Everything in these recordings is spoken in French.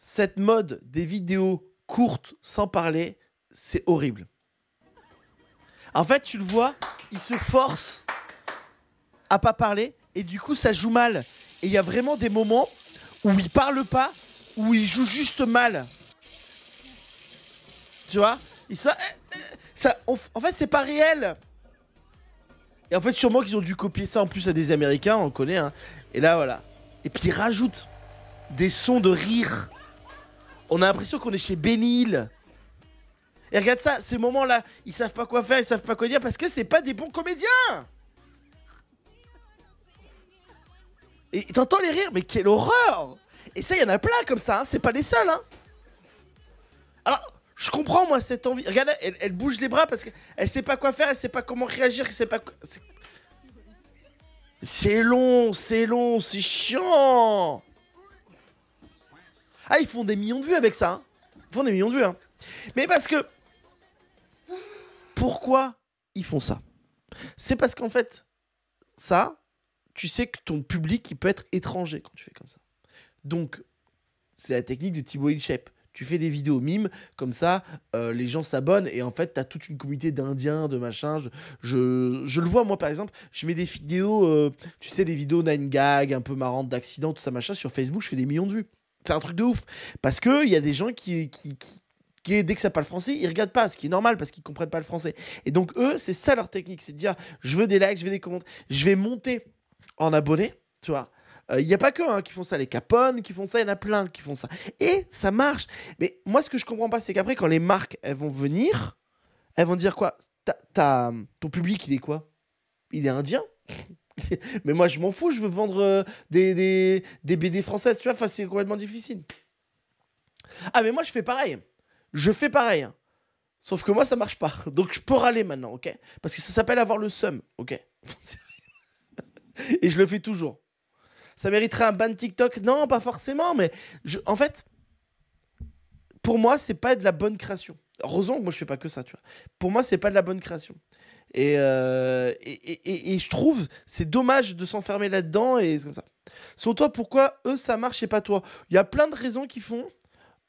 cette mode des vidéos courtes sans parler, c'est horrible. En fait, tu le vois, il se force à pas parler et du coup, ça joue mal. Et il y a vraiment des moments où il parle pas, où il joue juste mal. Tu vois il ça, En fait, c'est pas réel. Et en fait, sûrement qu'ils ont dû copier ça en plus à des Américains, on connaît. Hein. Et là, voilà. Et puis, ils rajoutent des sons de rire. On a l'impression qu'on est chez Bénil. Et regarde ça, ces moments-là, ils savent pas quoi faire, ils savent pas quoi dire parce que c'est pas des bons comédiens. Et t'entends les rires, mais quelle horreur Et ça, il y en a plein comme ça, hein, c'est pas les seuls. Hein. Alors, je comprends moi cette envie. Regarde, elle, bouge les bras parce qu'elle sait pas quoi faire, elle sait pas comment réagir, elle sait pas. C'est long, c'est long, c'est chiant. Ah, ils font des millions de vues avec ça. Hein. Ils font des millions de vues. Hein. Mais parce que. Pourquoi ils font ça C'est parce qu'en fait, ça, tu sais que ton public, il peut être étranger quand tu fais comme ça. Donc, c'est la technique du Thibaut Ilchep. Tu fais des vidéos mimes, comme ça, euh, les gens s'abonnent et en fait, tu as toute une communauté d'Indiens, de machin. Je, le vois, moi, par exemple, je mets des vidéos, euh, tu sais, des vidéos nine gag, un peu marrantes, d'accidents, tout ça, machin, sur Facebook, je fais des millions de vues c'est un truc de ouf. Parce qu'il y a des gens qui, qui, qui, dès que ça parle français, ils regardent pas, ce qui est normal parce qu'ils comprennent pas le français. Et donc, eux, c'est ça leur technique c'est de dire, je veux des likes, je veux des commentaires, je vais monter en abonnés, tu vois. Euh, il n'y a pas que hein, qui font ça, les Capone qui font ça, il y en a plein qui font ça. Et ça marche. Mais moi, ce que je comprends pas, c'est qu'après, quand les marques, elles vont venir, elles vont dire quoi Ton public, il est quoi Il est indien mais moi, je m'en fous, je veux vendre euh, des, des, BD françaises, tu vois, c'est complètement difficile. Ah, mais moi, je fais pareil. Je fais pareil. Hein. Sauf que moi, ça marche pas. Donc, je peux râler maintenant, ok Parce que ça s'appelle avoir le seum, ok Et je le fais toujours. Ça mériterait un ban TikTok Non, pas forcément, mais en fait, pour moi, c'est pas de la bonne création. Heureusement que moi, je fais pas que ça, tu vois. Pour moi, c'est pas de la bonne création. Euh, et, et, je trouve, c'est dommage de s'enfermer là-dedans et comme ça. toi, pourquoi eux ça marche et pas toi Il y a plein de raisons qui font.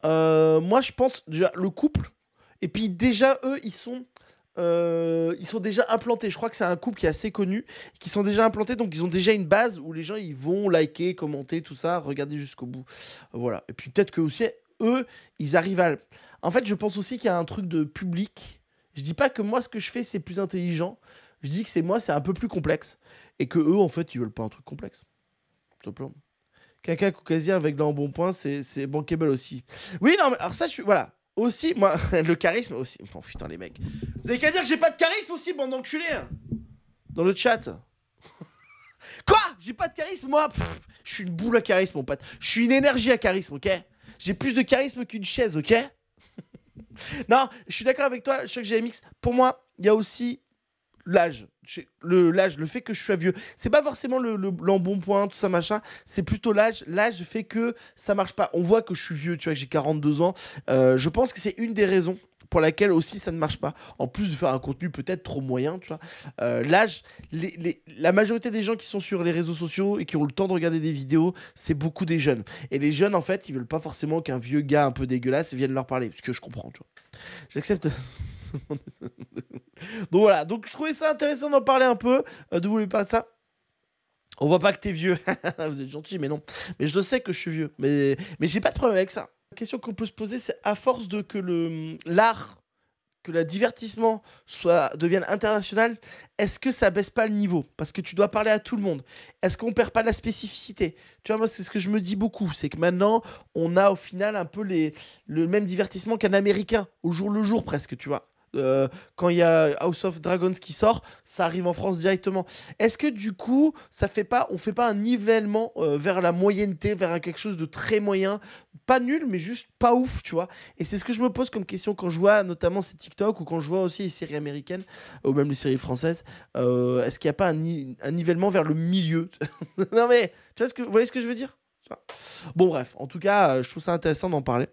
Euh, moi, je pense déjà le couple. Et puis déjà, eux, ils sont. Euh, ils sont déjà implantés. Je crois que c'est un couple qui est assez connu, qui sont déjà implantés, donc ils ont déjà une base où les gens ils vont liker, commenter, tout ça, regarder jusqu'au bout. Voilà. Et puis peut-être que aussi eux, ils arrivent à. En fait, je pense aussi qu'il y a un truc de public je dis pas que moi, ce que je fais, c'est plus intelligent. Je dis que c'est moi, c'est un peu plus complexe. Et que eux, en fait, ils veulent pas un truc complexe. Tout simplement. avec caucasien avec l'embonpoint, c'est bankable aussi. Oui, non, mais alors ça, je Voilà. Aussi, moi, le charisme aussi. Bon, putain, les mecs. Vous avez qu'à dire que j'ai pas de charisme aussi, bande d'enculés hein. Dans le chat. Quoi J'ai pas de charisme, moi Je suis une boule à charisme, mon pote. Je suis une énergie à charisme, ok J'ai plus de charisme qu'une chaise, ok non, je suis d'accord avec toi, j'ai GMX. Pour moi, il y a aussi l'âge. Le, l'âge, le fait que je sois vieux. C'est pas forcément le, l'embonpoint, tout ça, machin. C'est plutôt l'âge. L'âge fait que ça marche pas. On voit que je suis vieux, tu vois, que j'ai 42 ans. Euh, je pense que c'est une des raisons pour laquelle aussi ça ne marche pas. En plus de faire un contenu peut-être trop moyen, tu vois. Euh, l'âge, la majorité des gens qui sont sur les réseaux sociaux et qui ont le temps de regarder des vidéos, c'est beaucoup des jeunes. Et les jeunes, en fait, ils veulent pas forcément qu'un vieux gars un peu dégueulasse vienne leur parler, ce que je comprends, tu vois. J'accepte. donc voilà, donc je trouvais ça intéressant d'en parler un peu, euh, de vous ça. On voit pas que t'es vieux. vous êtes gentil, mais non. Mais je sais que je suis vieux. Mais, mais j'ai pas de problème avec ça. La question qu'on peut se poser, c'est à force de que le l'art, que le divertissement soit devienne international, est-ce que ça baisse pas le niveau Parce que tu dois parler à tout le monde. Est-ce qu'on perd pas la spécificité Tu vois, moi c'est ce que je me dis beaucoup, c'est que maintenant on a au final un peu les, le même divertissement qu'un Américain au jour le jour presque, tu vois. Euh, quand il y a House of Dragons qui sort, ça arrive en France directement. Est-ce que du coup, ça fait pas, on fait pas un nivellement euh, vers la moyenneté, vers quelque chose de très moyen, pas nul, mais juste pas ouf, tu vois Et c'est ce que je me pose comme question quand je vois notamment ces TikTok ou quand je vois aussi les séries américaines ou même les séries françaises. Euh, est-ce qu'il n'y a pas un, nivellement vers le milieu Non mais, tu vois ce que, vous voyez ce que je veux dire Bon bref, en tout cas, je trouve ça intéressant d'en parler.